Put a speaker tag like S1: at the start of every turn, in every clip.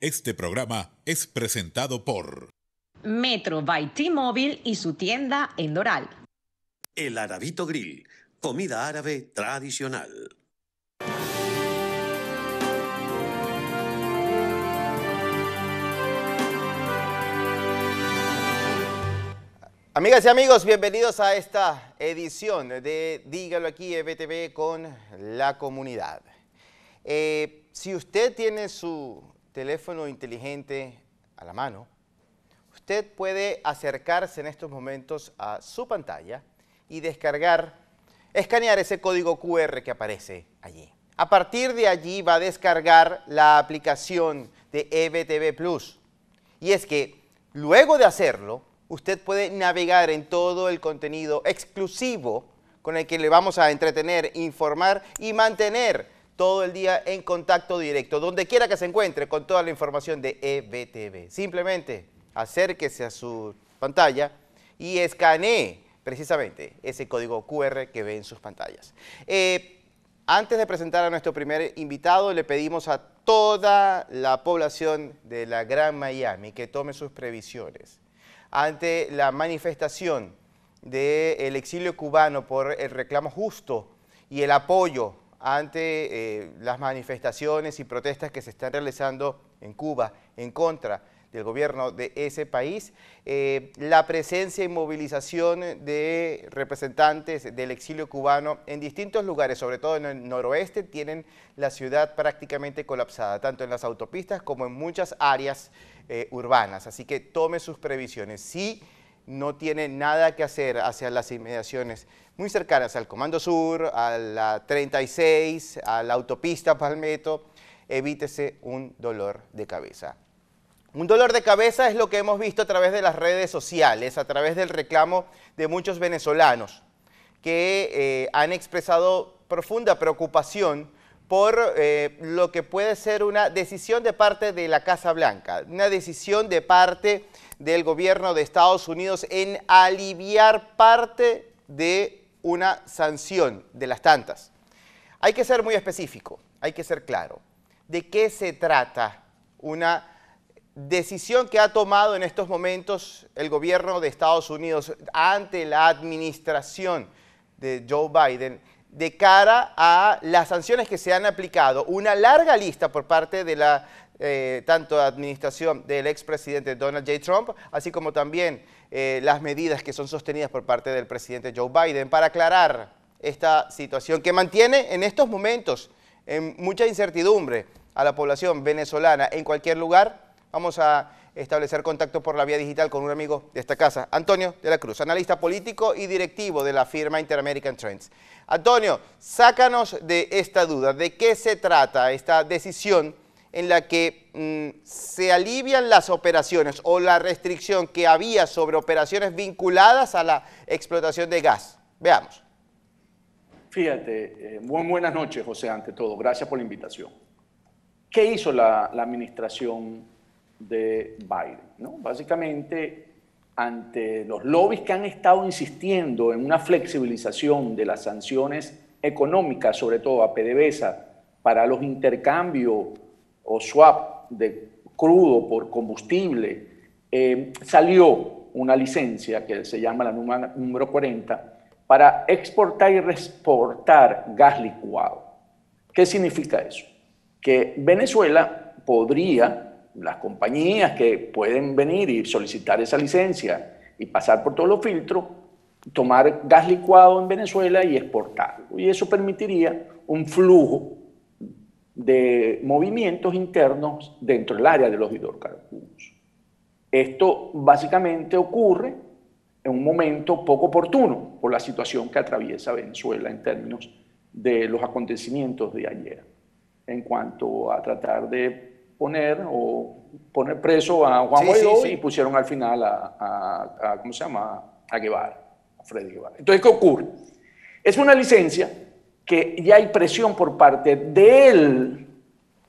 S1: Este programa es presentado por Metro by T-Mobile y su tienda en Doral.
S2: El Arabito Grill, comida árabe tradicional. Amigas y amigos, bienvenidos a esta edición de Dígalo aquí, EBTV, con la comunidad. Eh, si usted tiene su teléfono inteligente a la mano, usted puede acercarse en estos momentos a su pantalla y descargar, escanear ese código QR que aparece allí. A partir de allí va a descargar la aplicación de EBTV Plus. Y es que luego de hacerlo, usted puede navegar en todo el contenido exclusivo con el que le vamos a entretener, informar y mantener todo el día en contacto directo, donde quiera que se encuentre con toda la información de EBTV. Simplemente acérquese a su pantalla y escanee precisamente ese código QR que ve en sus pantallas. Eh, antes de presentar a nuestro primer invitado, le pedimos a toda la población de la Gran Miami que tome sus previsiones ante la manifestación del exilio cubano por el reclamo justo y el apoyo ante eh, las manifestaciones y protestas que se están realizando en Cuba en contra del gobierno de ese país, eh, la presencia y movilización de representantes del exilio cubano en distintos lugares, sobre todo en el noroeste, tienen la ciudad prácticamente colapsada, tanto en las autopistas como en muchas áreas eh, urbanas. Así que tome sus previsiones. Sí, no tiene nada que hacer hacia las inmediaciones muy cercanas al Comando Sur, a la 36, a la autopista Palmetto, evítese un dolor de cabeza. Un dolor de cabeza es lo que hemos visto a través de las redes sociales, a través del reclamo de muchos venezolanos que eh, han expresado profunda preocupación por eh, lo que puede ser una decisión de parte de la Casa Blanca, una decisión de parte del gobierno de Estados Unidos en aliviar parte de una sanción de las tantas. Hay que ser muy específico, hay que ser claro. ¿De qué se trata una decisión que ha tomado en estos momentos el gobierno de Estados Unidos ante la administración de Joe Biden de cara a las sanciones que se han aplicado, una larga lista por parte de la eh, tanto administración del expresidente Donald J. Trump, así como también eh, las medidas que son sostenidas por parte del presidente Joe Biden para aclarar esta situación que mantiene en estos momentos en mucha incertidumbre a la población venezolana en cualquier lugar. Vamos a establecer contacto por la vía digital con un amigo de esta casa, Antonio de la Cruz, analista político y directivo de la firma Interamerican Trends. Antonio, sácanos de esta duda, ¿de qué se trata esta decisión en la que mm, se alivian las operaciones o la restricción que había sobre operaciones vinculadas a la explotación de gas? Veamos.
S1: Fíjate, muy eh, buenas noches, José, ante todo. Gracias por la invitación. ¿Qué hizo la administración de Biden. Básicamente, ante los lobbies que han estado insistiendo en una flexibilización de las sanciones económicas, sobre todo a PDVSA, para los intercambios o swap de crudo por combustible, eh, salió una licencia que se llama la número 40 para exportar y exportar gas licuado. ¿Qué significa eso? Que Venezuela podría las compañías que pueden venir y solicitar esa licencia y pasar por todos los filtros, tomar gas licuado en Venezuela y exportarlo. Y eso permitiría un flujo de movimientos internos dentro del área de los hidrocarburos. Esto básicamente ocurre en un momento poco oportuno por la situación que atraviesa Venezuela en términos de los acontecimientos de ayer, en cuanto a tratar de poner o poner preso a Juan Guaidó y pusieron al final a, ¿cómo se llama? A Guevara, a Freddy Guevara. Entonces, ¿qué ocurre? Es una licencia que ya hay presión por parte del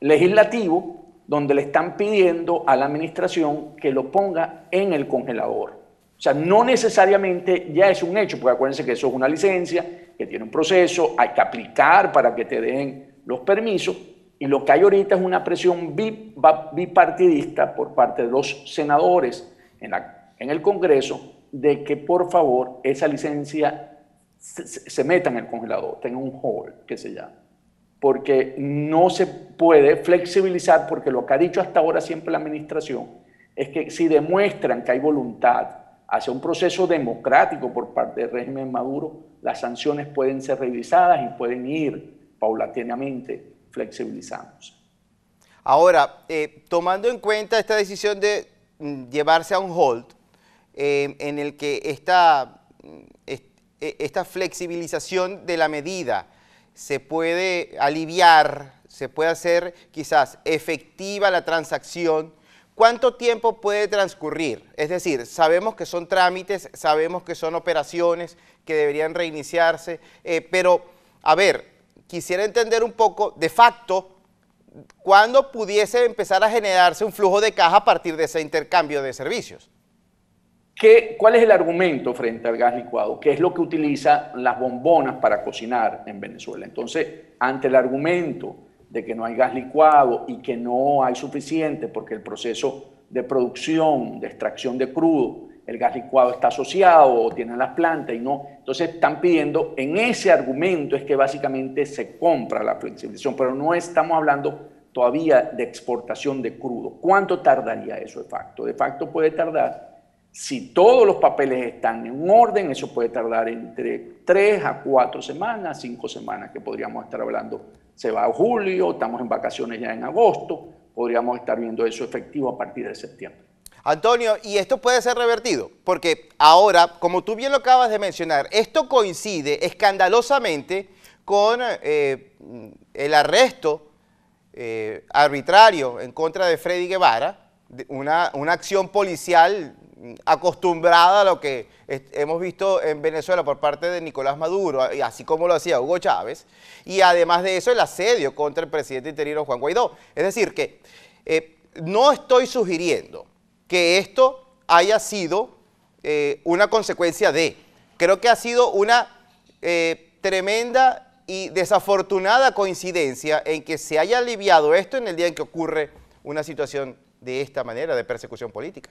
S1: legislativo donde le están pidiendo a la administración que lo ponga en el congelador. O sea, no necesariamente ya es un hecho, porque acuérdense que eso es una licencia, que tiene un proceso, hay que aplicar para que te den los permisos, y lo que hay ahorita es una presión bipartidista por parte de los senadores en, en el Congreso de que por favor esa licencia se, meta en el congelador, tenga un hall, que se llama. Porque no se puede flexibilizar, porque lo que ha dicho hasta ahora siempre la administración es que si demuestran que hay voluntad hacia un proceso democrático por parte del régimen Maduro, las sanciones pueden ser revisadas
S2: y pueden ir paulatinamente flexibilizamos. Ahora, eh, tomando en cuenta esta decisión de mm, llevarse a un hold, eh, en el que esta, mm, e-, esta flexibilización de la medida se puede aliviar, se puede hacer quizás efectiva la transacción, ¿cuánto tiempo puede transcurrir? Es decir, sabemos que son trámites, sabemos que son operaciones que deberían reiniciarse, eh, pero a ver, quisiera entender un poco, de facto, cuándo pudiese empezar a generarse un flujo de caja a partir de ese intercambio de servicios.
S1: ¿Cuál es el argumento frente al gas licuado? ¿Qué es lo que utilizan las bombonas para cocinar en Venezuela. Entonces, ante el argumento de que no hay gas licuado y que no hay suficiente porque el proceso de producción, de extracción de crudo, el gas licuado está asociado o tienen las plantas y no. Entonces están pidiendo, en ese argumento es que básicamente se compra la flexibilización, pero no estamos hablando todavía de exportación de crudo. ¿Cuánto tardaría eso de facto? De facto puede tardar, si todos los papeles están en orden, eso puede tardar entre tres a cuatro semanas, cinco semanas que podríamos estar hablando. Se va a julio, estamos en vacaciones ya en agosto, podríamos
S2: estar viendo eso efectivo a partir de septiembre. Antonio, y esto puede ser revertido, porque ahora, como tú bien lo acabas de mencionar, esto coincide escandalosamente con eh, el arresto eh, arbitrario en contra de Freddy Guevara, una, acción policial acostumbrada a lo que hemos visto en Venezuela por parte de Nicolás Maduro, así como lo hacía Hugo Chávez, y además de eso el asedio contra el presidente interino Juan Guaidó. Es decir, que eh, no estoy sugiriendo que esto haya sido eh, una consecuencia de. Creo que ha sido una eh, tremenda y desafortunada coincidencia en que se haya aliviado esto en el día en que ocurre una situación de esta manera, de persecución política.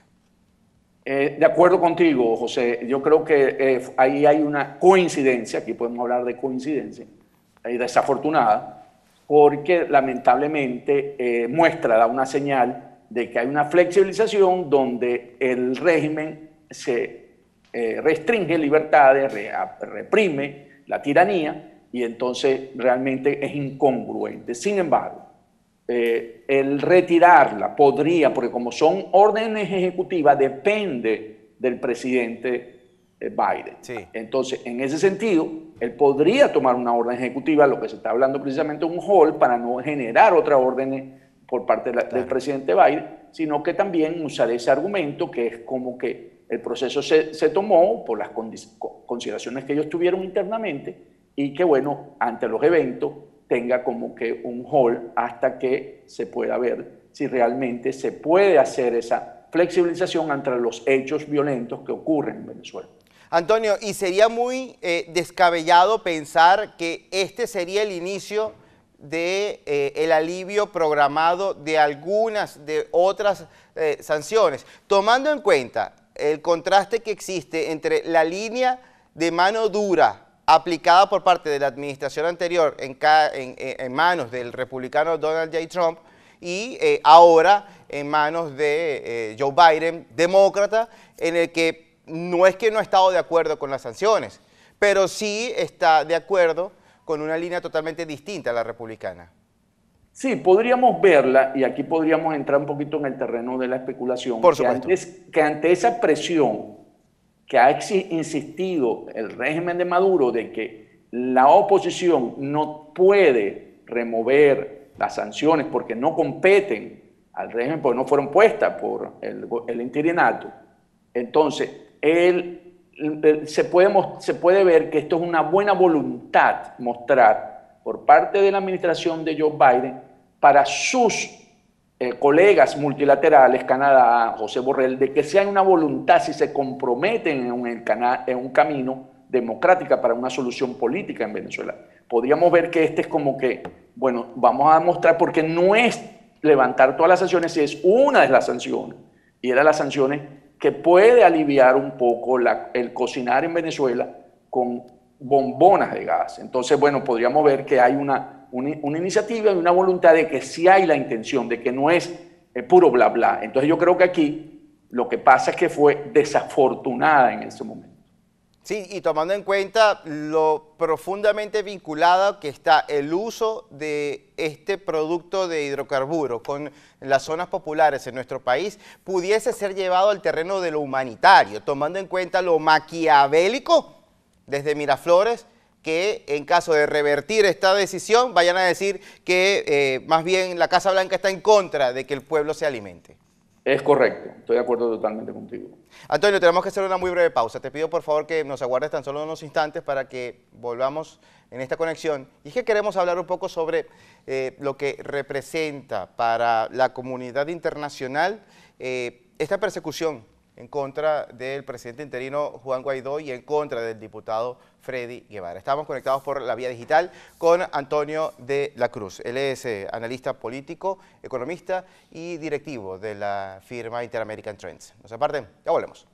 S1: Eh, de acuerdo contigo, José, yo creo que ahí hay una coincidencia, aquí podemos hablar de coincidencia, eh, desafortunada, porque lamentablemente muestra, da una señal de que hay una flexibilización donde el régimen se eh, restringe libertades, reprime la tiranía y entonces realmente es incongruente. Sin embargo, eh, el retirarla podría, porque como son órdenes ejecutivas, depende del presidente eh, Biden. Entonces, en ese sentido, él podría tomar una orden ejecutiva, lo que se está hablando precisamente un hall, para no generar otra orden por parte del presidente Biden, sino que también usar ese argumento que es como que el proceso se, tomó por las consideraciones que ellos tuvieron internamente y que, bueno, ante los eventos tenga como que un hall hasta que se pueda ver si realmente se puede hacer esa flexibilización ante los hechos violentos que ocurren
S2: en Venezuela. Antonio, y sería muy eh, descabellado pensar que este sería el inicio de eh, el alivio programado de algunas de otras eh, sanciones, tomando en cuenta el contraste que existe entre la línea de mano dura aplicada por parte de la administración anterior en, eh, manos del republicano Donald J. Trump y ahora en manos de Joe Biden, demócrata, en el que no es que no ha estado de acuerdo con las sanciones, pero sí está de acuerdo con una línea totalmente distinta a la republicana. Sí, podríamos verla, y aquí podríamos
S1: entrar un poquito en el terreno de la especulación, Por supuesto. que ante esa presión que ha insistido el régimen de Maduro de que la oposición no puede remover las sanciones porque no competen al régimen, porque no fueron puestas por el, el interinato, entonces él se puede, se puede ver que esto es una buena voluntad mostrar por parte de la administración de Joe Biden para sus eh, colegas multilaterales, Canadá, José Borrell, de que sea una voluntad si se comprometen en un, camino democrático para una solución política en Venezuela. Podríamos ver que este es como que, bueno, vamos a mostrar, porque no es levantar todas las sanciones, es una de las sanciones, y era las sanciones que puede aliviar un poco la, el cocinar en Venezuela con bombonas de gas. Entonces, bueno, podríamos ver que hay una, una, iniciativa y una voluntad de que sí hay la intención, de que no es eh, puro bla bla. Entonces yo creo que aquí lo que pasa es que fue desafortunada en ese momento.
S2: Sí, y tomando en cuenta lo profundamente vinculado que está el uso de este producto de hidrocarburos con las zonas populares en nuestro país, pudiese ser llevado al terreno de lo humanitario, tomando en cuenta lo maquiavélico desde Miraflores, que en caso de revertir esta decisión vayan a decir que eh, más bien la Casa Blanca está en contra de que el pueblo se alimente.
S1: Es correcto, estoy de acuerdo totalmente contigo.
S2: Antonio, tenemos que hacer una muy breve pausa. Te pido por favor que nos aguardes tan solo unos instantes para que volvamos en esta conexión. Y es que queremos hablar un poco sobre eh, lo que representa para la comunidad internacional eh, esta persecución en contra del presidente interino Juan Guaidó y en contra del diputado Freddy Guevara. Estamos conectados por la vía digital con Antonio de la Cruz. Él es eh, analista político, economista y directivo de la firma Interamerican Trends. Nos aparten, ya volvemos.